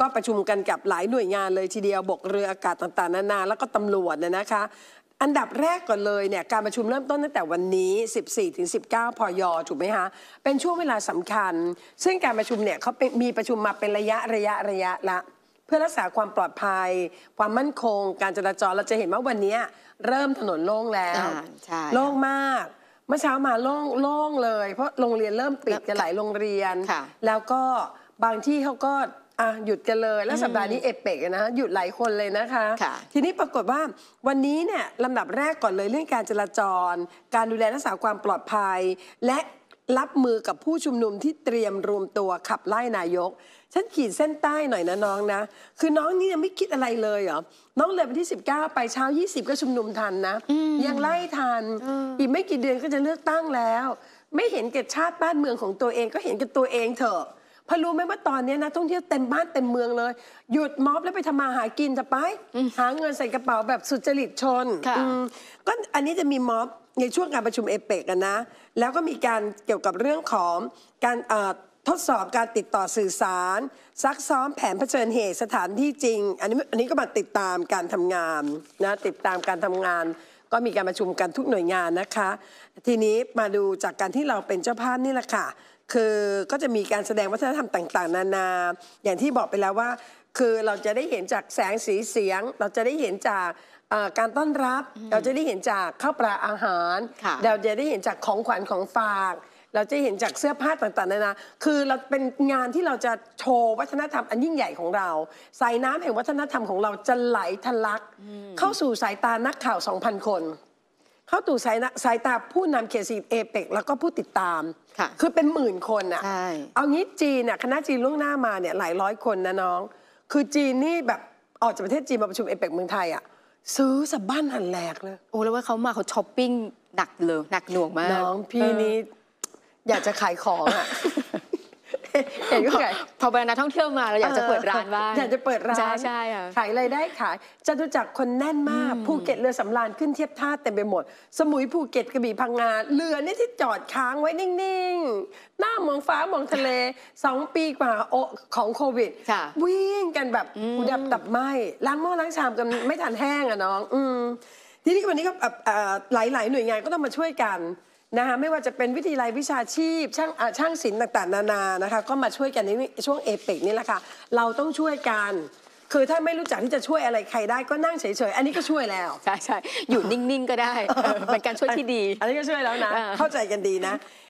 ก็ประชุมกันกับหลายหน่วยงานเลยทีเดียว บกเรืออากาศต่าง ๆนานา แล้วก็ตำรวจนะนะคะ อันดับแรกก่อนเลยเนี่ย การประชุมเริ่มต้นตั้งแต่วันนี้ 14-19 พย ถูกไหมคะเป็นช่วงเวลาสำคัญ ซึ่งการประชุมเนี่ยเขามีประชุมมาเป็นระยะระยะระยะละ เพื่อรักษาความปลอดภัย ความมั่นคง การจราจรเราจะเห็นว่าวันนี้เริ่มถนนโล่งแล้วโล่งมาก เมื่อเช้ามาโล่งโล่งเลย เพราะโรงเรียนเริ่มปิดกันหลายโรงเรียน แล้วก็บางที่เขาก็อ่ะ หยุดกันเลยแล้วสัปดาห์นี้เอเปกนะ หยุดหลายคนเลยนะคะทีนี้ปรากฏว่าวันนี้เนี่ยลำดับแรกก่อนเลยเรื่องการจราจร การดูแลรักษาความปลอดภัย และรับมือกับผู้ชุมนุมที่เตรียมรวมตัวขับไล่นายก ฉันขีดเส้นใต้หน่อยนะ น้องนะ คือน้องนี่ยังไม่คิดอะไรเลยเหรอ น้องเลยวันที่ 19 ไปเช้า 20 ก็ชุมนุมทันนะยังไล่ทัน อีกไม่กี่เดือนก็จะเลือกตั้งแล้ว ไม่เห็นเกดชาติบ้านเมืองของตัวเองก็เห็นกกบตัวเองเถอะพอรู้ไหมว่าตอนนี้นะท่องเที่ยวเต็มบ้านเต็มเมืองเลย หยุดม็อบแล้วไปทำมาหากินจะไป หาเงินใส่กระเป๋าแบบสุจริตชนก็อันนี้จะมีม็อบในช่วงการประชุมเอเปกนะแล้วก็มีการเกี่ยวกับเรื่องของการทดสอบการติดต่อสื่อสาร ซักซ้อมแผนเผชิญเหตุสถานที่จริง อันนี้อันนี้ก็มาติดตามการทำงานนะติดตามการทำงาน ก็มีการประชุมกันทุกหน่วยงานนะคะ ทีนี้มาดูจากการที่เราเป็นเจ้าภาพนี่แหละค่ะคือก็จะมีการแสดงวัฒนธรรมต่างๆ นานา อย่างที่บอกไปแล้วว่า คือเราจะได้เห็นจากแสงสีเสียง เราจะได้เห็นจากการต้อนรับ เราจะได้เห็นจากข้าวปลาอาหารเราจะได้เห็นจากของขวัญของฝาก เราจะเห็นจากเสื้อผ้าต่างๆนานาคือเราเป็นงานที่เราจะโชว์วัฒนธรรมอันยิ่งใหญ่ของเรา สายน้ำแห่งวัฒนธรรมของเราจะไหลทะลักเข้าสู่สายตานักข่าว 2,000 คนเข้าตู่สายสายตาผู้นำเคซีเอเปกแล้วก็ผู้ติดตามค่ะคือเป็นหมื่นคนอ่ะใช่เอางี้จีนน่ะคณะจีนล่วงหน้ามาเนี่ยหลายร้อยคนนะน้อง คือจีนนี่แบบออกจากประเทศจีนมาประชุมเอเปกเมืองไทยอ่ะซื้อสับบ้านหันแหลกเลย โอ้ แล้วว่าเขามาเขาช้อปปิ้งหนักเลยหนักหน่วงมากน้องพี่นี้อยากจะขายของอ่ะเห็นว่าพอบรรดานักท่องเที่ยวมาเราอยากจะเปิดร้านบ้างอยากจะเปิดร้าน ใช่ใช่ขายอะไรได้ขายจดุจักคนแน่นมาก ภูเก็ตเรือสำราญขึ้นเทียบท่าเต็มไปหมด สมุยภูเก็ตกระบี่พังงาเรือนี่ที่จอดค้างไว้นิ่งๆ หน้ามองฟ้ามองทะเล สองปีกว่า โอของโควิดวิ่งกันแบบดับดับไหมล้างหม้อล้างชามกันไม่ทันแห้งอ่ะน้องอืทีนี้วันนี้ก็หลายๆหน่วยงานก็ต้องมาช่วยกันนะคะไม่ว่าจะเป็นวิทยาลัยวิชาชีพช่างช่างศิลป์ต่างๆนานานะคะก็มาช่วยกันในช่วงเอเปกนี่แหละค่ะเราต้องช่วยกัน คือถ้าไม่รู้จักที่จะช่วยอะไรใครได้ก็นั่งเฉยๆอันนี้ก็ช่วยแล้วใช่ใช่อยู่นิ่งๆ ก็ได้เป็นการช่วยที่ดี อันนี้ก็ช่วยแล้วนะเข้าใจกันดีนะ